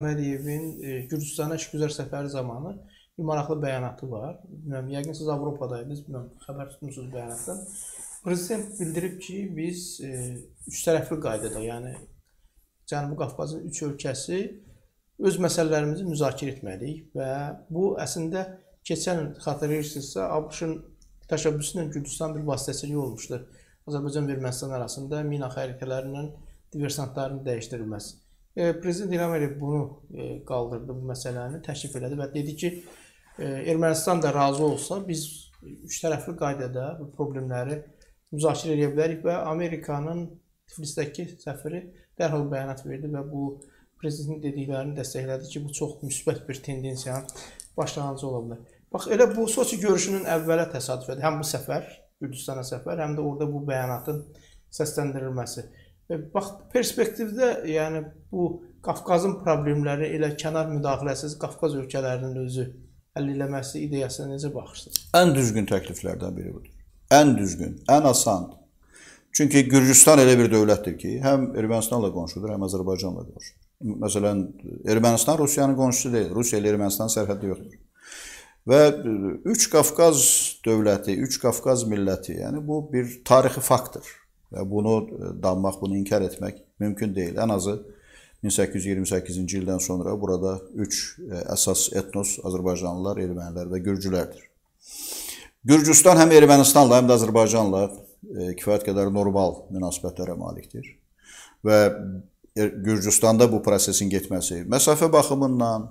Məmmədiyevin e, Gürcüstana işgüzar səfəri zamanı bir maraqlı bəyanatı var. Bilmirəm, yəqin siz Avropadaydınız, bilmirəm, xəbər tutmusunuz bəyanatdan. Prezident bildirib ki, biz e, üç tərəfli qaydada, yəni Cənubi Qafqazın üç ölkəsi öz məsələlərimizi müzakirə etməliyik və bu əslində keçən il xatırlayırsınızsa, ABŞ-ın təşəbbüsü ilə Gürcüstan bir vasitəçilik olmuşdu. Azərbaycan və Ermənistan arasında mina xəritələrindən diversantların dəyişdirilməsi. E, prezident İlham Əliyev bunu e, qaldırdı, bu məsələni təklif elədi və dedi ki, e, Ermənistan da razı olsa biz üç tərəfli qaydada bu problemləri müzakirə edə bilərik və Amerikanın Tiflisdəki səfiri dərhal bəyanat verdi və bu prezidentin dediklərini dəstəklədi ki, bu çox müsbət bir tendensiyanın başlanğıcı ola bilər. Bax elə bu Soçi görüşünün əvvələ təsadüf edir. Həm bu səfər, Gürcüstana səfər, həm də orada bu bəyanatın səsləndirilməsi. E, bax, perspektivdə, yəni bu Qafqazın problemləri elə kənar müdaxiləsiz Qafqaz ölkələrinin özü həll eləməsi ideyasına necə baxırsınız? Ən düzgün təkliflərdən biri budur. Ən düzgün, ən asan. Çünki Gürcüstan elə bir dövlətdir ki, həm Ermənistanla qonşudur, həm Azərbaycanla qonşudur. Məsələn, Ermənistan Rusiyanın qonşusu deyil. Rusiya ilə Ermənistan sərhədi yoxdur. Və e, üç Qafqaz dövləti, üç Qafqaz milləti, yəni bu bir tarixi faktdır. Və bunu e, danmaq, bunu inkar etmək mümkün deyil. Ən azı 1828-ci ildən sonra burada üç e, əsas etnos Azərbaycanlılar, ermənilər və gürcülərdir. Gürcüstan həm Ermənistanla, həm də Azərbaycanla e, kifayət qədər normal münasibətlərə malikdir. Və Gürcüstanda bu prosesin getməsi məsafə baxımından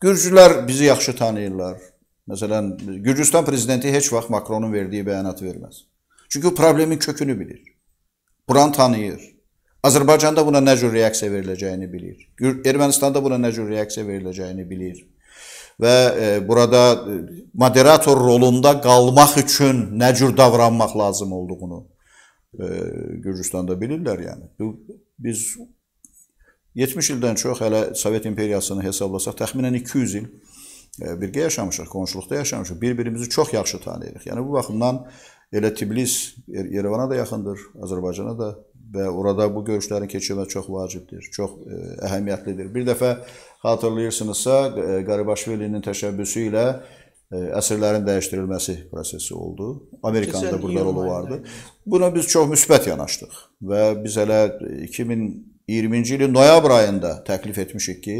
Gürcülər bizi yaxşı tanıyırlar. Məsələn, Gürcüstan prezidenti heç vaxt Makronun verdiyi bəyanatı verməz. Çünki o problemin kökünü bilir. Buranı tanıyır. Azərbaycanda buna nə cür reaksiya veriləcəyini bilir. Ermənistanda buna nə cür reaksiya veriləcəyini bilir. Və e, burada e, moderator rolunda qalmaq üçün nə cür davranmaq lazım olduğunu e, Gürcüstanda bilirlər yəni. Bu biz 70 ildən çox hələ Sovet imperiyasını hesablasaq təxminən 200 il e, birgə yaşamışıq, qonşuluqda yaşamışıq. Bir-birimizi çox yaxşı tanıyırıq. Yəni bu baxımdan e, Elə Tiblis Yerevana da yaxındır, Azərbaycana da və orada bu görüşlərin keçirmə çox vacibdir, çox e, əhəmiyyətlidir. Bir dəfə xatırlayırsınızsa, e, Qaribaşvilinin təşəbbüsü ilə e, əsirlərin dəyişdirilməsi prosesi oldu. Amerikanın da burada rolu vardı. Buna biz çox müsbət yanaşdıq və biz hələ 2020-ci ilin noyabr ayında təklif etmişik ki,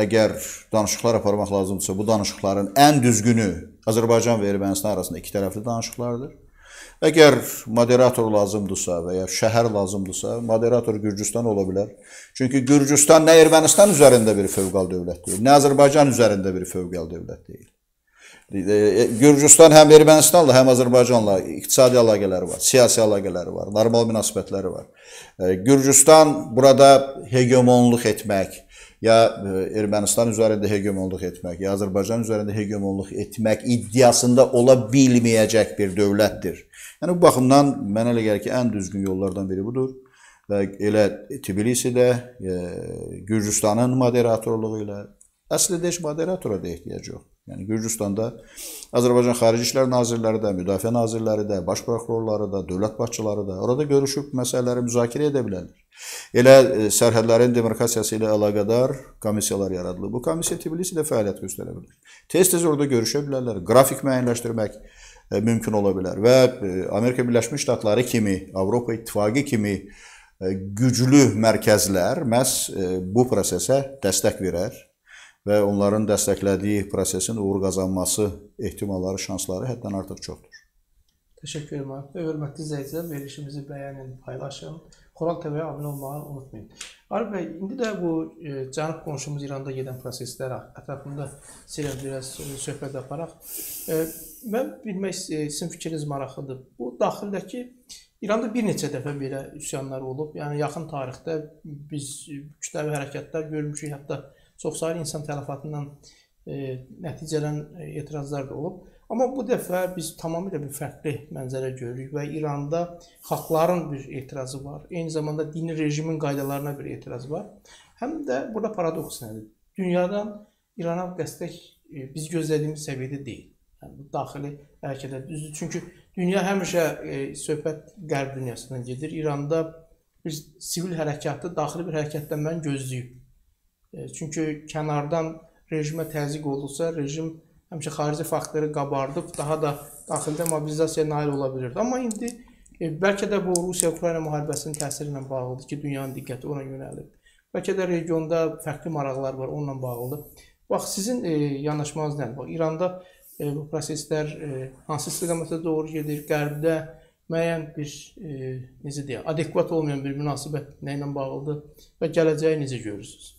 əgər danışıqlar aparmaq lazımdırsa, bu danışıqların ən düzgünü Azərbaycan və Ermənistan arasında iki tərəfli danışıqlardır. Əgər moderator lazımdırsa və ya şəhər lazımdırsa, moderator Gürcüstan ola bilər. Çünki Gürcüstan nə Ermənistan üzərində bir fövqəladə dövlət deyil, nə Azərbaycan üzərində bir fövqəladə dövlət deyil. E, e, Gürcüstan həm Ermənistanla, həm Azərbaycanla iqtisadi əlaqələri var, siyasi əlaqələri var, normal münasibətləri var. E, Gürcüstan burada hegemonluq etmək, ya e, Ermənistan üzərində hegemonluq etmək, ya Azərbaycan üzərində hegemonluq etmək iddiasında ola bilməyəcək bir dövlətdir. Yəni bu baxımdan mənə elə gəlir ki, ən düzgün yollardan biri budur. Və elə Tbilisidə e, Gürcüstanın moderatorluğu ilə əslində heç moderatora da ehtiyac yoxdur. Yəni Gürcüstanda Azərbaycan Xarici İşlər Nazirləri də, Müdafiə Nazirləri də, Baş prokurorları da, dövlət başçıları da orada görüşüb məsələləri müzakirə edə bilərlər. Elə e, sərhədlərin demarkasiyası ilə əlaqədar komissiyalar yaradılıb. Bu komissiya Tbilisidə fəaliyyət göstərə bilər. Tez-tez orada görüşə bilərlər, qrafik müəyyənləşdirmək e, mümkün ola bilər və e, Amerika Birləşmiş Ştatları kimi, Avropa İttifaqı kimi güclü mərkəzlər məhz bu prosesə dəstək verər və onların dəstəklədiyi prosesin uğur qazanması ehtimalları, şansları həddən artıq çoxdur. Təşəkkür edirəm. Hörmətli izləyicilər, verilişimizi bəyənin, paylaşın. Xoral TV-yə abunə olmağı unutmayın. Arif bəy, indi də bu e, cənub qonşumuz İranda gedən proseslər ətrafında sizə biraz e, söhbət aparaq. E, mən bilmək e, sizin fikriniz maraqlıdır. Bu daxildəki İranda bir neçə dəfə belə üsyanlar olub. Yəni yaxın tarixdə biz kütləvi hərəkətlər görmüşük, hətta çoxsaylı insan tələfatından e, nəticələn e, etirazlar da olub. Amma bu dəfə biz tamamilə bir fərqli mənzərə görürük və İranda xalqların bir etirazı var. Eyni zamanda dini rejimin qaydalarına bir etiraz var. Həm də burada paradoks nədir? Dünyadan İrana dəstək e, biz gözlədiyimiz səviyyədə deyil. Yəni bu daxili hərəkətə düzdür. Çünki dünya həmişə e, söhbət qərb dünyasından gedir. İranda bir sivil hərəkatı daxili bir hərəkətlənməni gözləyib. E, çünki kənardan rejimə təzyiq olunsa, rejim həmişə xarici faktoru qabardıb daha da daxildə mobilizasiya nail ola bilirdi. Amma indi e, bəlkə də bu Rusiya-Ukrayna müharibəsinin təsiri ilə bağlıdır ki, dünyanın diqqəti ona yönəlib. Bəlkə də regionda fərqli maraqlar var, onunla bağlıdır. Bax sizin e, yanaşmanız nədir? Bax İranda bu proseslər hansı istiqamətə doğru gedir? Qərbdə müəyyən bir necə deyək, adekvat olmayan bir münasibət nə ilə bağlıdır və gələcəyi necə görürsüz?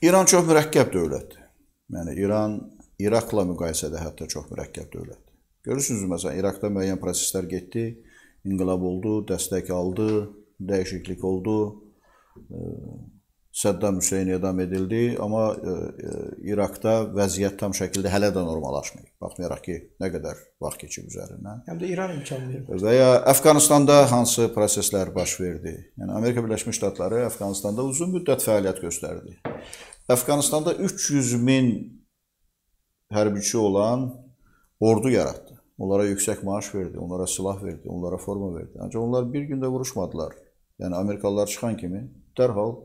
İran çox mürəkkəb dövlətdir. Yəni İran İraqla müqayisədə hətta çox mürəkkəb dövlətdir. Görürsünüz məsələn İraqda müəyyən proseslər getdi, inqilab oldu, dəstək aldı, dəyişiklik oldu. Səddam Hüseyn edam edildi, amma İraqda vəziyyət tam şəkildə hələ də normallaşmayıb. Baxmayaraq ki, nə qədər vaxt keçib üzərindən. Həm də İran imkan vermir. Və ya Əfqanistanda hansı proseslər baş verdi? Yəni Amerika Birləşmiş Ştatları Əfqanistanda uzun müddət fəaliyyət göstərdi. Əfqanistanda 300 min hərbiçi olan ordu yaratdı. Onlara yüksək maaş verdi, onlara silah verdi, onlara forma verdi. Ancaq onlar bir gündə vuruşmadılar. Yəni Amerikalılar çıxan kimi dərhal ə,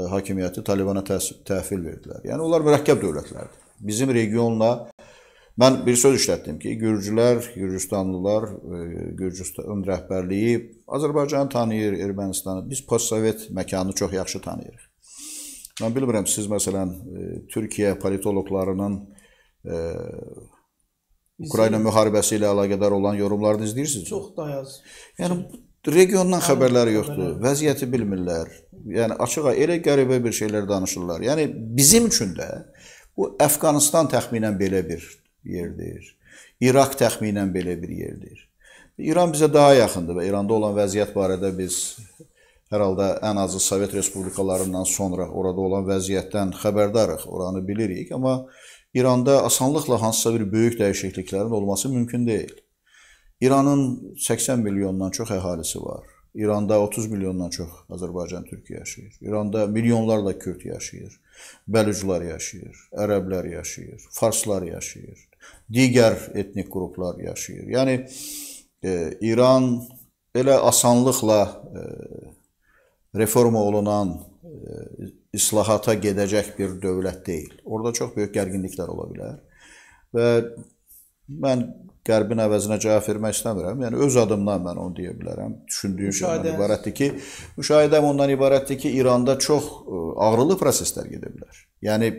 e, hakimiyyəti Talibana təhvil verdilər. Yəni onlar mürəkkəb dövlətlərdir. Bizim regionla mən bir söz işlətdim ki, Gürcülər, Gürcüstanlılar, e, Gürcüstan rəhbərliyi Azərbaycanı tanıyır, Ermənistanı. Biz postsovet məkanını çox yaxşı tanıyırıq. Mən bilmirəm, siz məsələn e, Türkiyə politoloqlarının ə, e, Ukrayna müharibəsi ilə əlaqədar olan yorumlarını izləyirsinizmi? Çox da yaz. Yəni regiondan Çox. xəbərləri yoxdur. Vəziyyəti bilmirlər. Yəni açığa elə qəribə bir şeylər danışırlar. Yəni bizim üçün də bu Əfqanistan təxminən belə bir yerdir. İraq təxminən belə bir yerdir. İran bizə daha yaxındır və İranda olan vəziyyət barədə biz hər halda ən azı Sovet respublikalarından sonra orada olan vəziyyətdən xəbərdarıq, oranı bilirik, amma İranda asanlıqla hansısa bir böyük dəyişikliklərin olması mümkün deyil. İranın 80 milyondan çox əhalisi var. İranda 30 milyondan çox Azərbaycan türk yaşayır. İranda milyonlarla Kürd yaşayır. Bəlüclər yaşayır, ərəblər yaşayır, farslar yaşayır. Digər etnik qruplar yaşayır. Yəni e, İran elə asanlıqla e, reforma olunan, e, islahata gedəcək bir dövlət deyil. Orada çox böyük gərginliklər ola bilər. Və mən Qərbin əvəzinə cavab vermək istəmirəm. Yəni öz adımdan mən onu deyə bilərəm. Düşündüyüm Müşahidə. şeydən ibarətdir ki, müşahidəm ondan ibarətdir ki, İranda çox e, ağrılı proseslər gedə bilər. Yəni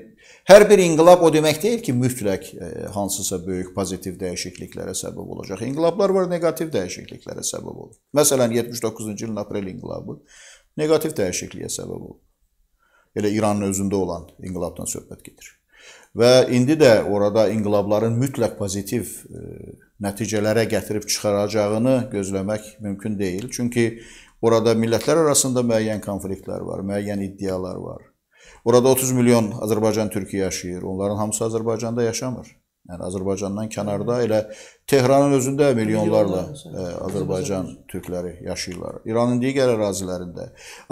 Hər bir inqilab o demək deyil ki, mütləq e, hansısa böyük pozitiv dəyişikliklərə səbəb olacaq. İnqilablar var, neqativ dəyişikliklərə səbəb olur. Məsələn, 79-cu ilin aprel inqilabı negativ dəyişikliyə səbəb olub. Elə İranın özündə olan inqilabdan söhbət gedir. Və indi də orada inqilabların mütləq pozitiv e, nəticələrə gətirib çıxaracağını gözləmək mümkün deyil. Çünki orada millətlər arasında müəyyən konfliktlər var, müəyyən iddialar var. Orada 30 milyon Azərbaycan türkü yaşayır. Onların hamısı Azərbaycanda yaşamır. Yəni Azərbaycandan kənarda elə Tehranın özündə milyonlarla ə, e, Azərbaycan türkləri yaşayırlar. İranın digər ərazilərində,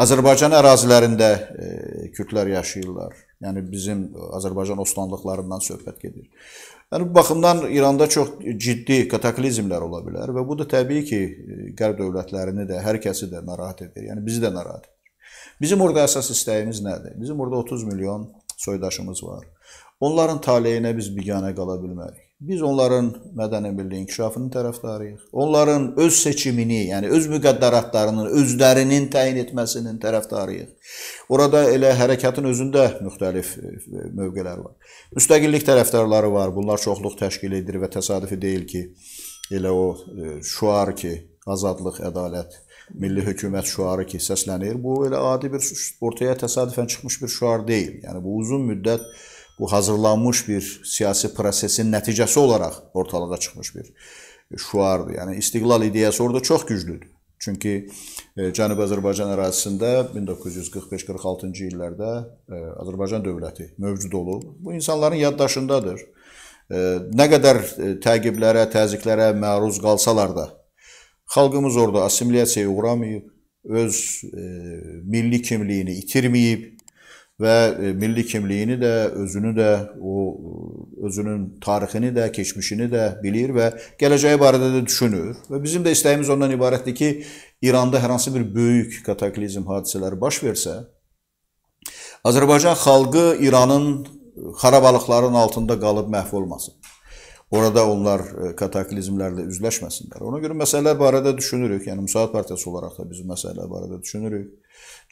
Azərbaycan ərazilərində ə, e, kürdlər yaşayırlar. Yəni bizim Azərbaycan osmanlıqlarından söhbət gedir. Yəni bu baxımdan İranda çox ciddi kataklizmlər ola bilər və bu da təbii ki, e, qərb dövlətlərini də, hər kəsi də narahat edir. Yəni bizi də narahat edir. Bizim orada əsas istəyimiz nədir? Bizim orada 30 milyon soydaşımız var. Onların taleyinə biz biganə qala bilmərik. Biz onların mədəni milli inkişafının tərəfdarıyıq. Onların öz seçimini, yəni öz müqəddəratlarının özlərinin təyin etməsinin tərəfdarıyıq. Orada elə hərəkatın özündə müxtəlif e, mövqelər var. Müstəqillik tərəfdarları var. Bunlar çoxluq təşkil edir və təsadüfi deyil ki, elə o e, şuar ki, azadlıq, ədalət milli hökumət şüarı ki, səslənir. Bu elə adi bir ortaya təsadüfən çıxmış bir şüar deyil. Yəni bu uzun müddət bu hazırlanmış bir siyasi prosesin nəticəsi olaraq ortalığa çıxmış bir şüardır. Yəni istiqlal ideyası orada çox güclüdür. Çünki e, Cənubi Azərbaycan ərazisində 1945-46-cı illərdə e, Azərbaycan dövləti mövcud olub. Bu insanların yaddaşındadır. E, nə qədər təqiblərə, təzyiqlərə məruz qalsalar da Xalqımız orada assimilyasiyaya uğramayıb, öz e, milli kimliyini itirməyib və e, milli kimliyini də, özünü də, o e, özünün tarixini də, keçmişini də bilir və gələcəyi barədə də düşünür. Və bizim də istəyimiz ondan ibarətdir ki, İranda hər hansı bir böyük kataklizm hadisələri baş versə, Azərbaycan xalqı İranın xarabalıqların altında qalıb məhv olmasın. Orada onlar e, kataklizmlərlə üzləşməsinlər. Ona görə məsələlər barədə düşünürük. Yəni Müsaad Partiyası olaraq da biz məsələlər barədə düşünürük.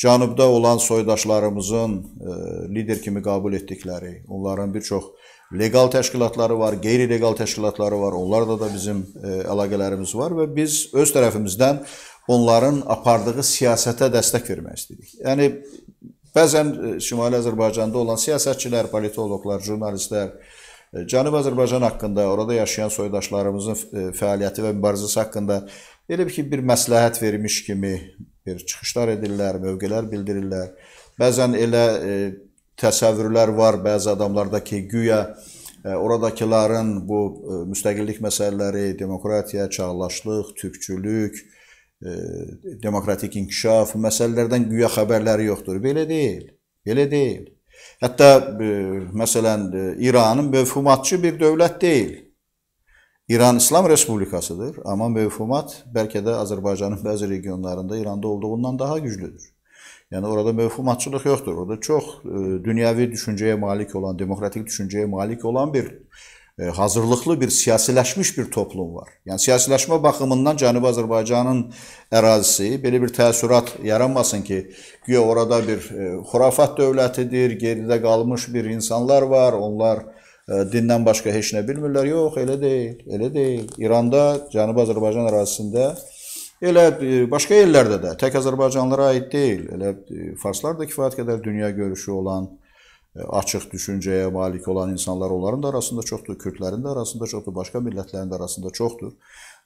Cənubda olan soydaşlarımızın e, lider kimi qəbul etdikləri, onların bir çox legal təşkilatları var, qeyri-legal təşkilatları var. Onlarla da bizim e, əlaqələrimiz var və biz öz tərəfimizdən onların apardığı siyasətə dəstək vermək istəyirik. Yəni bəzən Şimali Azərbaycanda olan siyasətçilər, politoloqlar, jurnalistlər E, Cənubi Azərbaycan haqqında, orada yaşayan soydaşlarımızın e, fəaliyyəti və mübarizəsi haqqında elə bir ki, bir məsləhət vermiş kimi bir çıxışlar edirlər, mövqelər bildirirlər. Bəzən elə e, təsəvvürlər var bəzi adamlarda ki, güya e, oradakıların bu e, müstəqillik məsələləri, demokratiya, çağlaşlıq, türkçülük, e, demokratik inkişaf məsələlərdən güya xəbərləri yoxdur. Belə deyil. Belə deyil. Hətta e, məsələn e, İranın mövhumatçı bir dövlət deyil. İran İslam Respublikasıdır, amma mövhumat bəlkə də Azərbaycanın bəzi regionlarında İranda olduğundan daha güclüdür. Yəni orada mövhumatçılıq yoxdur. Orada çox e, dünyəvi düşüncəyə malik olan, demokratik düşüncəyə malik olan bir hazırlıqlı bir siyasiləşmiş bir toplum var. Yəni siyasiləşmə baxımından Cənubi Azərbaycanın ərazisi belə bir təəssürat yaranmasın ki, güya orada bir e, xurafat dövlətidir, geridə qalmış bir insanlar var, onlar e, dindən başqa heç nə bilmirlər. Yox, elə deyil, elə deyil. İranda, Cənubi Azərbaycan ərazisində Elə e, başqa yerlərdə də tək Azərbaycanlılara aid deyil. Elə farslar da kifayət qədər dünya görüşü olan, E, açıq düşüncəyə malik olan insanlar onların da arasında çoxdur, kürdlərin də arasında çoxdur, başqa millətlərin də arasında çoxdur.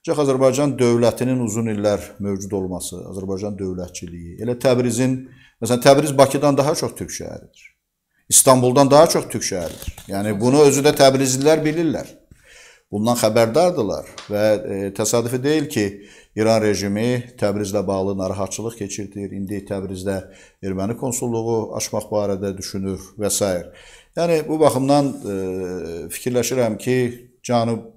Ancaq Azərbaycan dövlətinin uzun illər mövcud olması, Azərbaycan dövlətçiliyi, elə Təbrizin, məsələn Təbriz Bakıdan daha çox türk şəhəridir. İstanbuldan daha çox türk şəhəridir. Yəni bunu özü də Təbrizlilər bilirlər bundan xəbərdardırlar və e, təsadüfi deyil ki, İran rejimi Təbrizlə bağlı narahatçılıq keçirdir. İndi Təbrizdə erməni konsulluğu açmaq barədə düşünür və s. Yəni bu baxımdan e, fikirləşirəm ki, Cənub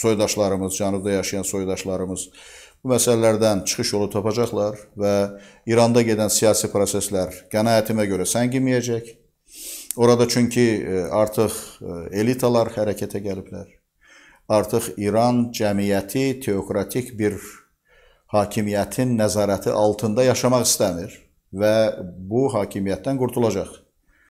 soydaşlarımız, Cənubda yaşayan soydaşlarımız bu məsələlərdən çıxış yolu tapacaqlar və İranda gedən siyasi proseslər qənaətimə görə səngiməyəcək. Orada çünki e, artıq e, elitalar hərəkətə gəliblər. Artıq İran cəmiyyəti teokratik bir hakimiyyətin nəzarəti altında yaşamaq istəmir və bu hakimiyyətdən qurtulacaq.